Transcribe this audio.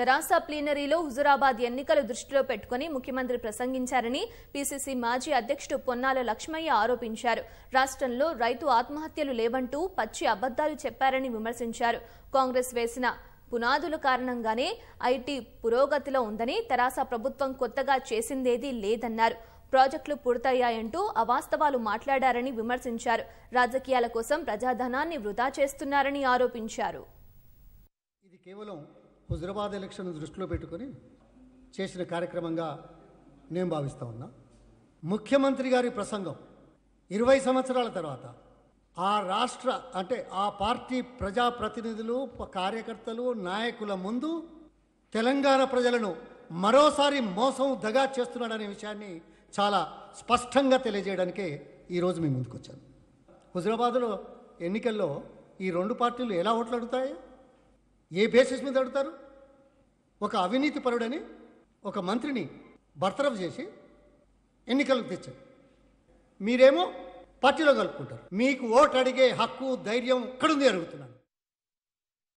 తెరాస ప్లీనరీలో హుజురాబాద్ ఎన్నికలు దృష్టిలో పెట్టుకుని ముఖ్యమంత్రి ప్రసంగించారని పీసీసీ మాజీ అధ్యక్షుడు పొన్నాల లక్ష్మయ్య ఆరోపించారు రాష్ట్రంలో రైతు ఆత్మహత్యలు లేవంటూ పచ్చి అబద్దాలు చెప్పారని విమర్శించారు కాంగ్రెస్ వేసిన పునాదుల కారణంగానే ఐటీ పురోగతిలో ఉందని తెరాస ప్రభుత్వం కొత్తగా చేసిందేదీ లేదన్నారు ప్రాజెక్టులు పూర్తయ్యాయంటూ అవాస్తవాలు మాట్లాడారని విమర్శించారు రాజకీయాల కోసం ప్రజాధనాన్ని వృధా చేస్తున్నారని ఆరోపించారు ఇది కేవలం హుజరాబాద్ ఎలక్షన్ దృష్టిలో పెట్టుకొని చేసిన కార్యక్రమంగా నేను భావిస్తూ ఉన్నా ముఖ్యమంత్రి గారి ప్రసంగం ఇరవై సంవత్సరాల తర్వాత ఆ రాష్ట్ర అంటే ఆ పార్టీ ప్రజాప్రతినిధులు కార్యకర్తలు నాయకుల ముందు తెలంగాణ ప్రజలను మరోసారి మోసం దగా చేస్తున్నాడనే విషయాన్ని చాలా స్పష్టంగా తెలియజేయడానికే ఈరోజు మేము ముందుకు వచ్చాను హుజరాబాద్లో ఎన్నికల్లో ఈ రెండు పార్టీలు ఎలా ఓట్లు అడుగుతాయి ఏ బేసిస్ మీద అడుగుతారు ఒక అవినీతి పరుడని ఒక మంత్రిని బర్తరఫ్ చేసి ఎన్నికలకు తెచ్చారు మీరేమో పార్టీలో కలుపుకుంటారు మీకు ఓటు అడిగే హక్కు ధైర్యం ఎక్కడుంది అడుగుతున్నాను